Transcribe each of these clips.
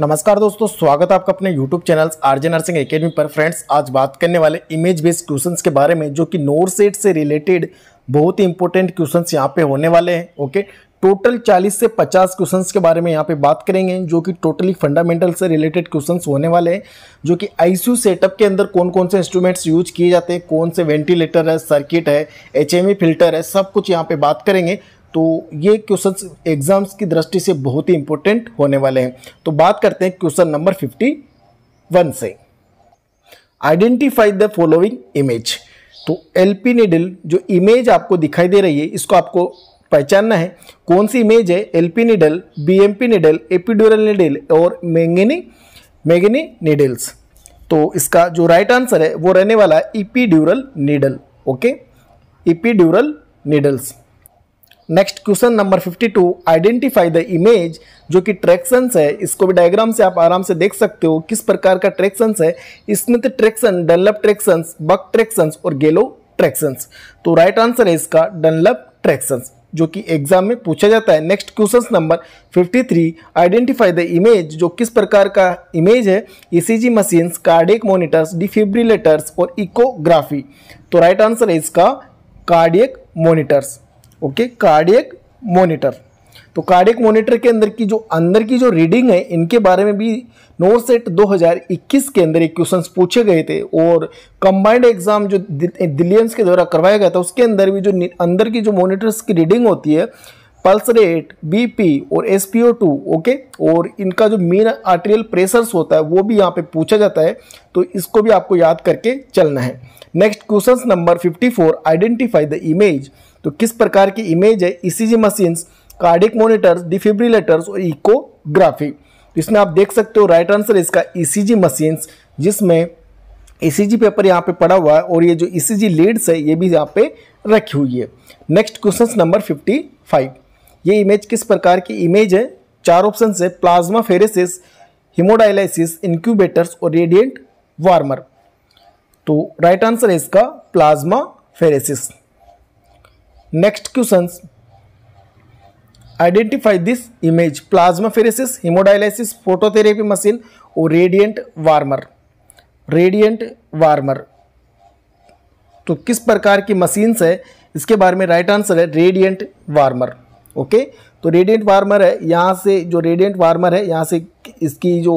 नमस्कार दोस्तों स्वागत है आपका अपने YouTube channel J nursing academy पर फ्रेंड्स आज बात करने वाले इमेज बेस्ड क्वेश्चंस के बारे में जो कि नोर सेट से रिलेटेड बहुत ही इंपॉर्टेंट क्वेश्चंस यहाँ पे होने वाले हैं ओके टोटल 40 से 50 क्वेश्चंस के बारे में यहाँ पे बात करेंगे जो कि टोटली फंडामेंटल से रिलेटेड क्वेश्चंस होने वाले हैं जो कि आईसीयू सेटअप के अंदर कौन कौन से इंस्ट्रूमेंट्स यूज किए जाते हैं कौन से वेंटिलेटर है सर्किट है एच फिल्टर e है सब कुछ यहाँ पे बात करेंगे तो ये क्वेश्चन एग्जाम्स की दृष्टि से बहुत ही इंपॉर्टेंट होने वाले हैं तो बात करते हैं क्वेश्चन नंबर फिफ्टी वन से आइडेंटिफाई द फॉलोइंग इमेज तो एलपी निडल जो इमेज आपको दिखाई दे रही है इसको आपको पहचानना है कौन सी इमेज है LP needle BMP needle epidural needle और मैंगनी मैगनी निडल्स तो इसका जो राइट आंसर है वो रहने वाला epidural needle okay epidural needles next question number 52 identify the image जो कि ट्रैक्शंस है इसको भी डायग्राम से आप आराम से देख सकते हो किस प्रकार का ट्रैक्शंस है इसमें तो traction Dunlop tractions Buck tractions और गेलो ट्रैक्शंस तो राइट right आंसर है इसका डनलप ट्रैक्शंस जो कि एग्जाम में पूछा जाता है next question number 53 identify the image जो किस प्रकार का इमेज है ECG machines cardiac monitors defibrillators और इकोग्राफी तो राइट right आंसर है इसका cardiac monitors okay cardiac monitor तो कार्डियक मोनिटर के अंदर की जो अंदर की जो रीडिंग है इनके बारे में भी नो सेट 2021 के अंदर एक क्वेश्चन पूछे गए थे और कंबाइंड एग्जाम जो दिलियंस के द्वारा करवाया गया था उसके अंदर भी जो अंदर की जो मोनिटर्स की रीडिंग होती है पल्स रेट बीपी और एस टू ओके और इनका जो मेन आर्टेरियल प्रेशर्स होता है वो भी यहाँ पे पूछा जाता है तो इसको भी आपको याद करके चलना है next question number 54 identify the image तो किस प्रकार की इमेज है ECG machines cardiac monitors defibrillators और इकोग्राफी तो इसमें आप देख सकते हो राइट आंसर इसका ईसीजी e मशीन्स जिसमें ईसीजी e पेपर यहाँ पे पड़ा हुआ है और ये जो ईसीजी e लीड्स है ये भी यहाँ पे रखी हुई है नेक्स्ट क्वेश्चन नंबर 55 ये इमेज किस प्रकार की इमेज है चार ऑप्शन है प्लाज्मा फेरेसिस हिमोडायलाइसिस इंक्यूबेटर्स और रेडियंट वार्मर तो राइट आंसर है इसका plasmapheresis next question identify this image plasmapheresis haemodialysis phototherapy machine और रेडियंट वार्मर रेडियंट वार्मर तो किस प्रकार की मशीन है इसके बारे में राइट आंसर है रेडियंट वार्मर ओके तो रेडियंट वार्मर है यहाँ से जो रेडियंट वार्मर है यहाँ से इसकी जो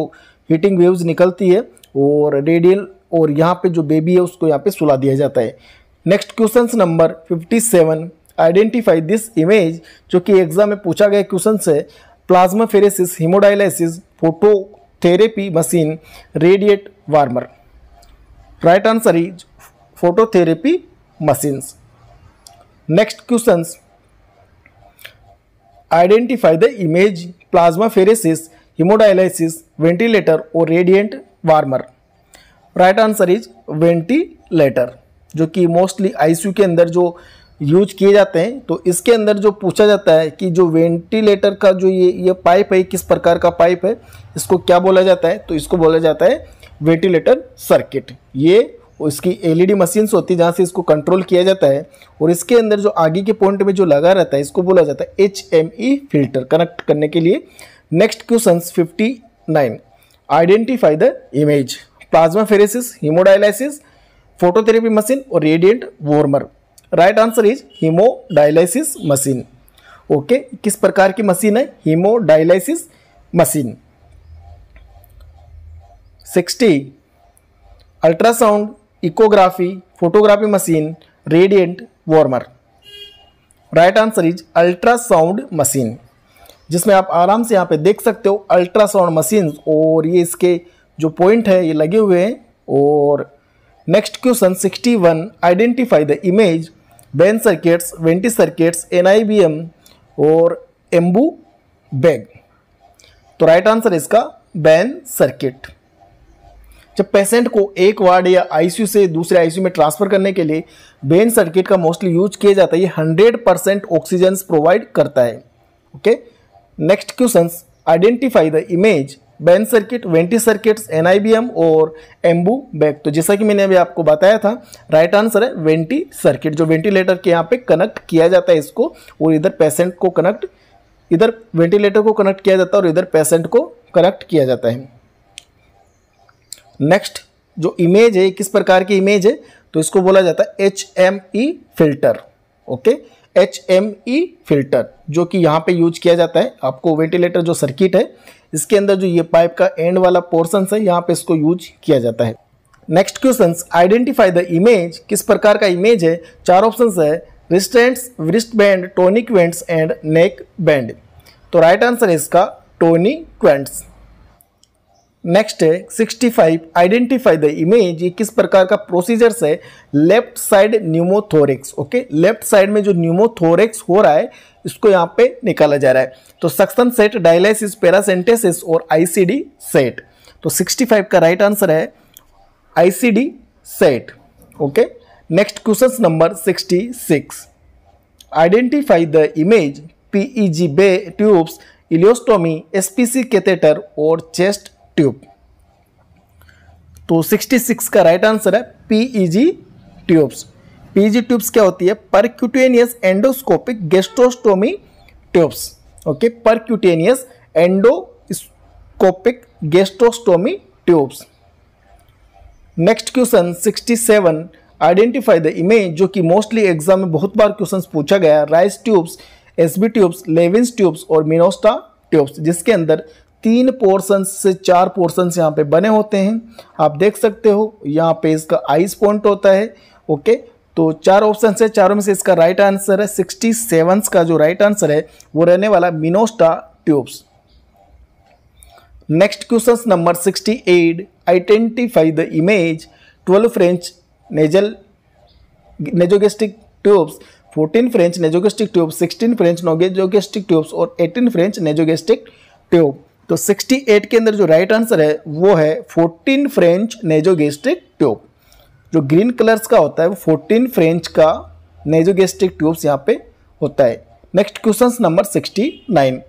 हीटिंग वेव्स निकलती है और रेडियल और यहाँ पे जो बेबी है उसको यहाँ पे सुला दिया जाता है next question number fifty seven identify this image जो कि एग्जाम में पूछा गया क्वेश्चन से plasmapheresis haemodialysis phototherapy machine radiant warmer right answer is phototherapy machines next question identify the image plasmapheresis haemodialysis ventilator और radiant warmer right answer is ventilator जो कि mostly ICU के अंदर जो यूज किए जाते हैं तो इसके अंदर जो पूछा जाता है कि जो वेंटिलेटर का जो ये ये पाइप है किस प्रकार का पाइप है इसको क्या बोला जाता है तो इसको बोला जाता है वेंटिलेटर सर्किट ये इसकी एलईडी मशीन्स होती है जहाँ से इसको कंट्रोल किया जाता है और इसके अंदर जो आगे के पॉइंट में जो लगा रहता है इसको बोला जाता है H M E filter connect करने के लिए next question fifty nine identify the image plasmapheresis haemodialysis phototherapy machine और radiant warmer right answer is haemodialysis machine okay किस प्रकार की मशीन है haemodialysis machine sixty ultrasound echography photography machine radiant warmer right answer is ultrasound machine जिसमें आप आराम से यहाँ पे देख सकते हो अल्ट्रासाउंड मशीन और ये इसके जो पॉइंट है ये लगे हुए हैं और next question 61 identify the image Bain circuits venti circuits N और एम्बू बैग तो राइट आंसर इसका बैन सर्किट जब पेशेंट को एक वार्ड या आईसीयू से दूसरे आईसीयू में ट्रांसफर करने के लिए बेन सर्किट का मोस्टली यूज किया जाता है ये हंड्रेड परसेंट ऑक्सीजन प्रोवाइड करता है okay next question identify the image Bain circuit venti circuits NIBM और एम्बू बैग तो जैसा कि मैंने अभी आपको बताया था राइट आंसर है वेंटी सर्किट जो वेंटिलेटर के यहाँ पे कनेक्ट किया जाता है इसको और इधर पेशेंट को कनेक्ट इधर वेंटिलेटर को कनेक्ट किया जाता है और इधर पेशेंट को कनेक्ट किया जाता है नेक्स्ट जो इमेज है किस प्रकार की इमेज है तो इसको बोला जाता है H M E filter okay H M E filter जो कि यहाँ पे यूज किया जाता है आपको वेंटिलेटर जो सर्किट है इसके अंदर जो ये पाइप का एंड वाला पोर्सन है यहाँ पे इसको यूज किया जाता है next question identify the image किस प्रकार का इमेज है चार ऑप्शन है restraints wrist band tonic vents and neck band तो राइट आंसर है इसका टोनी क्वेंट्स नेक्स्ट है 65 आइडेंटिफाई द इमेज ये किस प्रकार का प्रोसीजर्स है left side pneumothorax okay left side में जो न्यूमोथोरिक्स हो रहा है इसको यहाँ पे निकाला जा रहा है तो सक्सन सेट डायलिसिस पैरासेंटेसिस और आईसीडी सेट तो 65 का राइट आंसर है ICD set okay next question number 66 identify the image PEG बे ट्यूब्स इलियोस्टोमी एसपीसी कैथेटर और चेस्ट ट्यूब तो 66 का राइट आंसर है पीईजी ट्यूब्स पीजी ट्यूब्स क्या होती है percutaneous endoscopic gastrostomy tubes okay percutaneous endoscopic gastrostomy tubes next question 67 identify the image जो कि मोस्टली एग्जाम में बहुत बार क्वेश्चंस पूछा गया Ryle's tubes SB tubes Levin's tubes और मिनोस्टा ट्यूब्स जिसके अंदर तीन पोर्सन से चार पोर्सन यहाँ पे बने होते हैं आप देख सकते हो यहाँ पे इसका आइस पॉइंट होता है ओके तो चार ऑप्शन है चारों में से इसका राइट आंसर है सिक्सटी सेवन्स का जो राइट आंसर है वो रहने वाला Minnesota tubes next question number sixty eight identify the image twelve French nasal nasogastric tubes 14 French nasogastric tube 16 French nasogastric tubes और 18 फ्रेंच नेजोगेस्टिक ट्यूब तो 68 के अंदर जो राइट आंसर है वो है 14 फ्रेंच नेजोगेस्टिक ट्यूब जो ग्रीन कलर्स का होता है वो फोर्टीन फ्रेंच का नेजोगेस्टिक ट्यूब्स यहाँ पे होता है next question number 69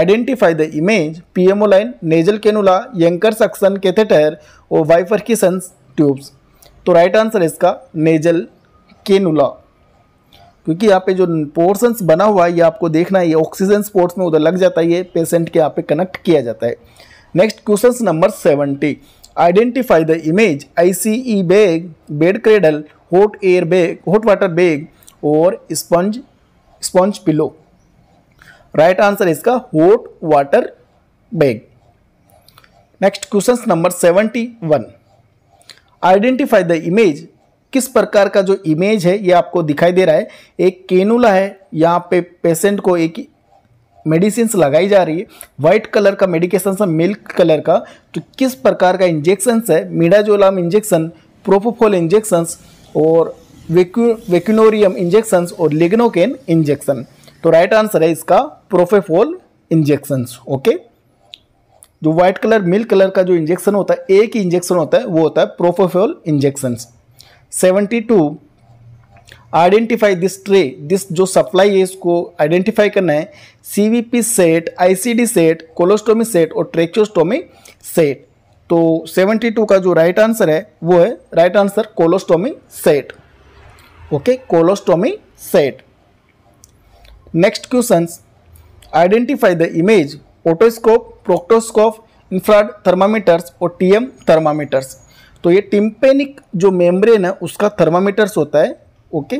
identify the image PMO line nasal cannula Yankauer suction catheter और वाइफर की सन्स ट्यूब्स तो राइट आंसर है इसका नेजल केनुला क्योंकि यहाँ पे जो पोर्सन बना हुआ है ये आपको देखना है ये ऑक्सीजन स्पोर्ट्स में उधर लग जाता है ये पेशेंट के यहाँ पे कनेक्ट किया जाता है next question number seventy identify the image ICE bag bed cradle hot air bag hot water bag और sponge sponge pillow right answer इसका hot water bag next question number seventy one identify the image किस प्रकार का जो image है ये आपको दिखाई दे रहा है एक केनुला है यहाँ पे पेशेंट को एक मेडिसिन लगाई जा रही है वाइट कलर का मेडिकेशन है मिल्क कलर का तो किस प्रकार का इंजेक्शन है मीडाजोलाम इंजेक्शन प्रोपोफोल इंजेक्शंस और वेक्यूनोरियम इंजेक्शंस और लिग्नोकेन इंजेक्शन तो राइट आंसर है इसका प्रोफेफोल इंजेक्शंस ओके जो व्हाइट कलर मिल्क कलर का जो इंजेक्शन होता है एक ही इंजेक्शन होता है वो होता है propofol injections seventy two identify this tray this जो सप्लाई है इसको आइडेंटिफाई करना है CVP set ICD set colostomy set और ट्रेक्योस्टोमी सेट तो 72 का जो राइट आंसर है वो है right answer colostomy set okay colostomy set next question identify the image otoscope proctoscope infrared thermometers और टीएम थर्मामीटर्स तो ये टिम्पेनिक जो मेम्ब्रेन है उसका थर्मामीटर्स होता है okay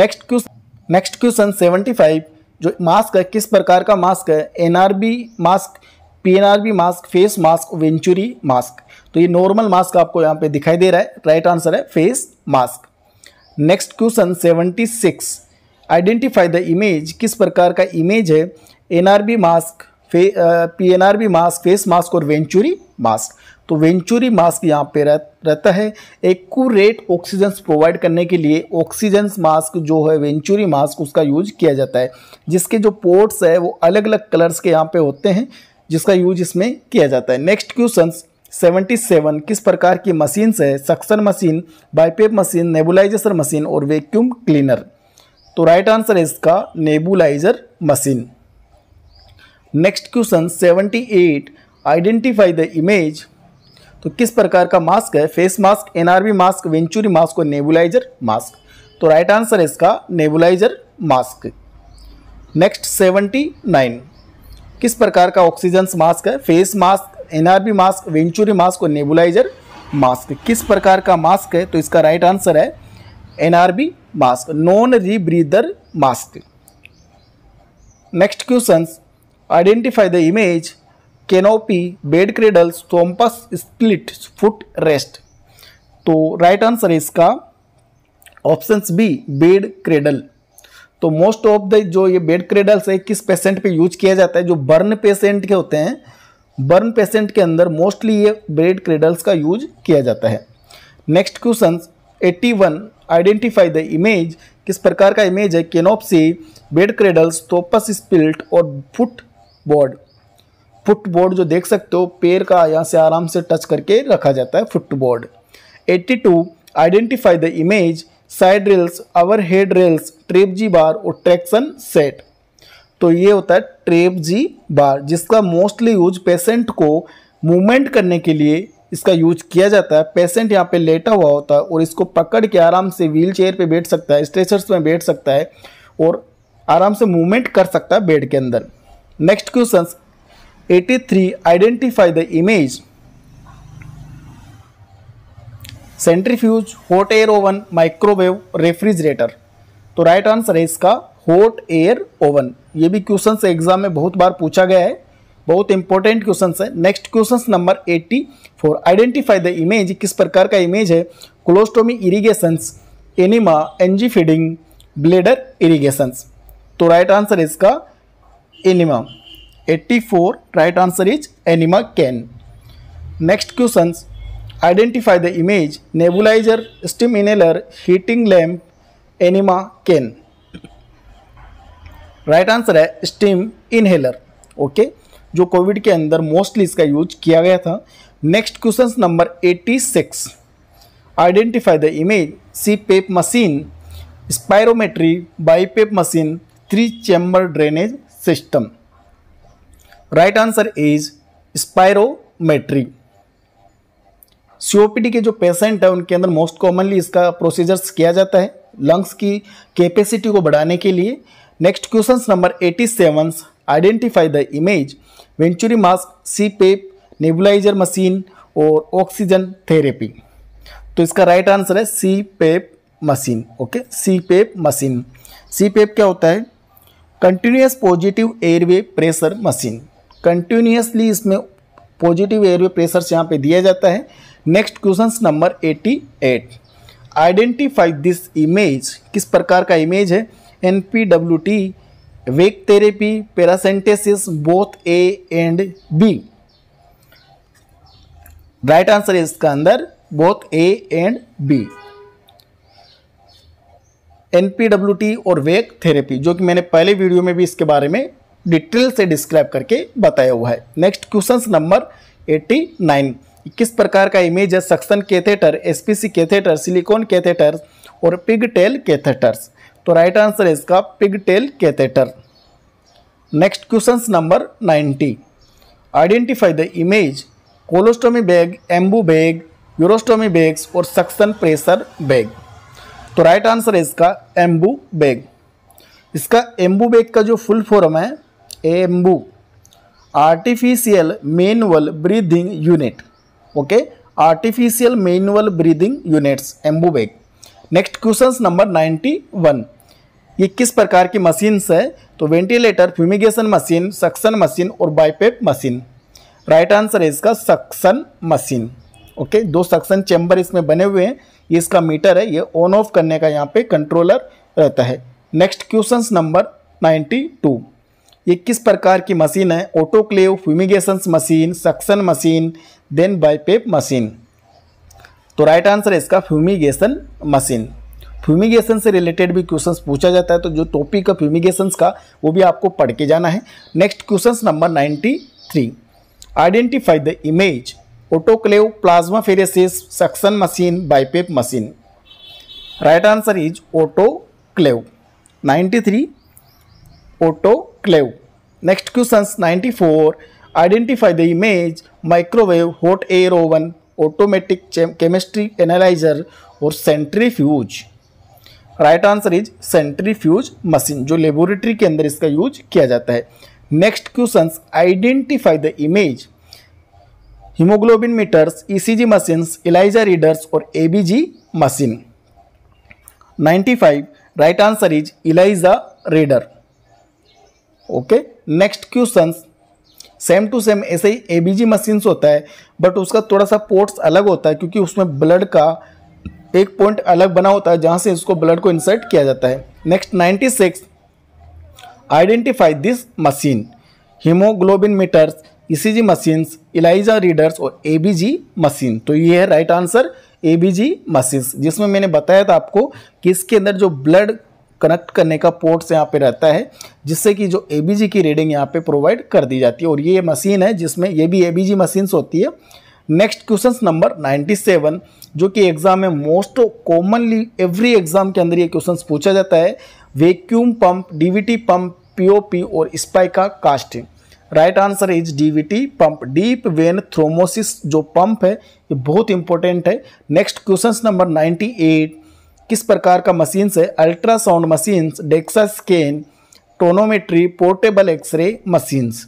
next question next question seventy five जो मास्क है किस प्रकार का मास्क है NRB mask PNRB mask face mask venturi mask तो ये नॉर्मल मास्क आपको यहाँ पे दिखाई दे रहा है राइट आंसर है face mask next question seventy six identify the image किस प्रकार का इमेज है एनआरबी मास्क फे P N R B mask face mask और वेंचुरी मास्क तो वेंचुरी मास्क यहाँ पे रह, रहता है एकूरेट ऑक्सीजन प्रोवाइड करने के लिए ऑक्सीजन मास्क जो है वेंचुरी मास्क उसका यूज किया जाता है जिसके जो पोर्ट्स है वो अलग अलग कलर्स के यहाँ पे होते हैं जिसका यूज इसमें किया जाता है नेक्स्ट क्वेश्चन 77 किस प्रकार की मशीन्स है suction machine BiPAP machine nebuliser machine और वैक्यूम क्लीनर तो राइट आंसर है इसका nebuliser machine next question 78 identify the image तो किस प्रकार का मास्क है face mask NRB mask venturi mask और नेबुलाइजर मास्क तो राइट आंसर है इसका nebuliser mask next seventy nine किस प्रकार का ऑक्सीजन मास्क है face mask NRB mask venturi mask और नेबुलाइजर मास्क किस प्रकार का मास्क है तो इसका राइट आंसर है NRB mask non rebreather mask next question identify the image canopy bed cradles Thomas split foot rest तो राइट आंसर है इसका ऑप्शन बी बेड क्रेडल तो मोस्ट ऑफ द जो ये बेड क्रेडल्स है किस पेशेंट पे यूज किया जाता है जो बर्न पेशेंट के होते हैं बर्न पेशेंट के अंदर मोस्टली ये बेड क्रेडल्स का यूज किया जाता है next question 81 identify the image किस प्रकार का इमेज है canopies bed cradles Thomas split और फुट बॉर्ड फुटबोर्ड जो देख सकते हो पैर का यहाँ से आराम से टच करके रखा जाता है footboard 82 identify the image side rails or head rails trapeze bar और ट्रैक्शन सेट तो ये होता है ट्रेप जी बार जिसका मोस्टली यूज पेशेंट को मूवमेंट करने के लिए इसका यूज किया जाता है पेशेंट यहाँ पे लेटा हुआ होता है और इसको पकड़ के आराम से व्हील चेयर पर बैठ सकता है स्ट्रेचर्स में बैठ सकता है और आराम से मूवमेंट कर सकता है बेड के अंदर next question 83 identify the image centrifuge hot air oven microwave refrigerator तो राइट आंसर है इसका होट एयर ओवन ये भी क्वेश्चन एग्जाम में बहुत बार पूछा गया है बहुत इंपॉर्टेंट क्वेश्चन है next question number 84 identify the image किस प्रकार का इमेज है colostomy irrigation enema NG feeding bladder irrigation तो राइट आंसर है इसका enema 84 right answer is anima can next questions identify the image nebulizer steam inhaler heating lamp anima can right answer है steam inhaler okay जो Covid के अंदर mostly इसका use किया गया था next question number 86 identify the image CPAP machine spirometry BiPAP machine three chamber drainage system right answer is spirometry COPD के जो पेशेंट है उनके अंदर मोस्ट कॉमनली इसका प्रोसीजर्स किया जाता है लंग्स की कैपेसिटी को बढ़ाने के लिए next question number eighty seven identify the image venturi mask CPAP nebuliser machine और ऑक्सीजन थेरेपी तो इसका राइट आंसर है CPAP machine okay CPAP machine CPAP क्या होता है continuous positive airway pressure machine continuously इसमें positive airway pressures यहाँ पे दिया जाता है next question number 88 eight identify this image किस प्रकार का इमेज है N P W T wake therapy paracentesis both A and B right answer है इसका अंदर both A and B N P W T और वेक थेरेपी जो कि मैंने पहले वीडियो में भी इसके बारे में डिटेल से डिस्क्राइब करके बताया हुआ है next question number eighty nine किस प्रकार का इमेज है suction catheter SPC catheter silicone catheter और पिग टेल कैथेटर्स तो राइट आंसर है इसका pig tail catheter next question number ninety identify the image colostomy bag Ambu bag urostomy bags और suction pressure bag तो right answer है इसका एम्बू bag इसका एम्बू bag का जो फुल फॉर्म है Ambu artificial manual breathing unit okay artificial manual breathing units Ambu bag next question number ninety one ये किस प्रकार की मशीन्स है तो ventilator fumigation machine suction machine और बाईपेप मशीन राइट आंसर है इसका सक्सन मशीन ओके दो सक्सन चैम्बर इसमें बने हुए हैं ये इसका मीटर है ये ऑन ऑफ करने का यहाँ पे कंट्रोलर रहता है नेक्स्ट क्वेश्चन नंबर टू ये किस प्रकार की मशीन है autoclave fumigation machine suction machine then BiPAP machine तो राइट आंसर है इसका फ्यूमिगेशन मशीन फ्यूमिगेशन से रिलेटेड भी क्वेश्चन पूछा जाता है तो जो टॉपिक है फ्यूमिगेशन का वो भी आपको पढ़ के जाना है next question number ninety three identify the image autoclave plasmapheresis suction machine BiPAP machine right answer is autoclave three autoclave next question 94. Four identify the image microwave hot air oven automatic chemistry analyser और फ्यूज right answer is centrifuge machine जो laboratory के अंदर इसका use किया जाता है next question identify the image haemoglobin meters ECG machines ELISA readers और ABG machine 95 right answer is ELISA reader okay next question same to same ऐसे ही एबीजी मशीन्स होता है बट उसका थोड़ा सा पोर्ट्स अलग होता है क्योंकि उसमें ब्लड का एक पॉइंट अलग बना होता है जहाँ से इसको ब्लड को इंसर्ट किया जाता है next ninety six identify this machine haemoglobin meters ECG machines ELISA readers और एबीजी मशीन तो ये है राइट आंसर एबीजी मशीन्स जिसमें मैंने बताया था आपको कि इसके अंदर जो ब्लड कनेक्ट करने का पोर्ट्स यहाँ पे रहता है जिससे कि जो ए की रीडिंग यहाँ पे प्रोवाइड कर दी जाती है और ये मशीन है जिसमें ये भी ए मशीन्स होती है नेक्स्ट क्वेश्चन नंबर 97 जो कि एग्जाम में मोस्ट कॉमनली एवरी एग्जाम के अंदर ये क्वेश्चन पूछा जाता है vacuum pump D pump P और spica casting right answer is DVT pump deep vein thrombosis जो पंप है ये बहुत इंपॉर्टेंट है नेक्स्ट क्वेश्चन नंबर 98 किस प्रकार का मशीन है ultrasound machines DEXA scan tonometry portable X ray machines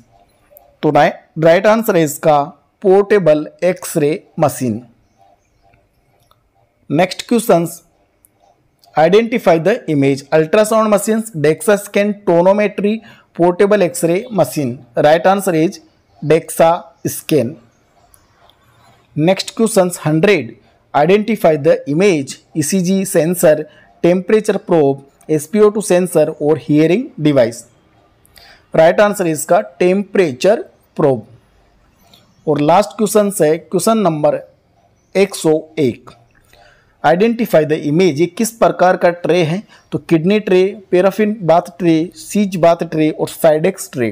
तो राइट आंसर है इसका portable X ray machine next question identify the image ultrasound machines DEXA scan tonometry portable X ray machine right answer is DEXA scan next question hundred identify the image, ECG sensor, temperature probe, SpO2 sensor or hearing device. Right answer is का temperature probe. और last question है question number 101 identify the image ये किस प्रकार का tray है तो kidney tray paraffin bath tray सीज बाथ ट्रे और साइडेक्स ट्रे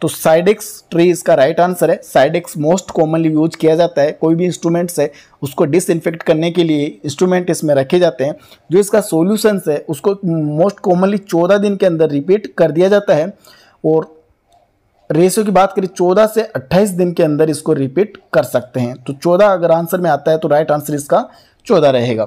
तो साइडिक्स ट्री इसका राइट आंसर है साइडिक्स मोस्ट कॉमनली यूज किया जाता है कोई भी इंस्ट्रूमेंट्स है उसको डिसइनफेक्ट करने के लिए इंस्ट्रूमेंट इसमें रखे जाते हैं जो इसका सोल्यूशंस है उसको मोस्ट कॉमनली चौदह दिन के अंदर रिपीट कर दिया जाता है और रेशियो की बात करें चौदह से अट्ठाईस दिन के अंदर इसको रिपीट कर सकते हैं तो चौदह अगर आंसर में आता है तो राइट आंसर इसका चौदह रहेगा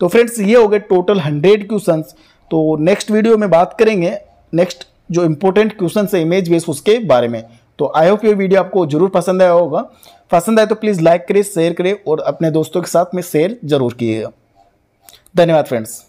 तो फ्रेंड्स ये हो गए टोटल हंड्रेड क्वेश्चन तो नेक्स्ट वीडियो में बात करेंगे नेक्स्ट जो इंपॉर्टेंट क्वेश्चन है इमेज बेस उसके बारे में तो आई होप ये वीडियो आपको जरूर पसंद आया होगा पसंद आए तो प्लीज़ लाइक करें शेयर करें और अपने दोस्तों के साथ में शेयर जरूर किएगा धन्यवाद फ्रेंड्स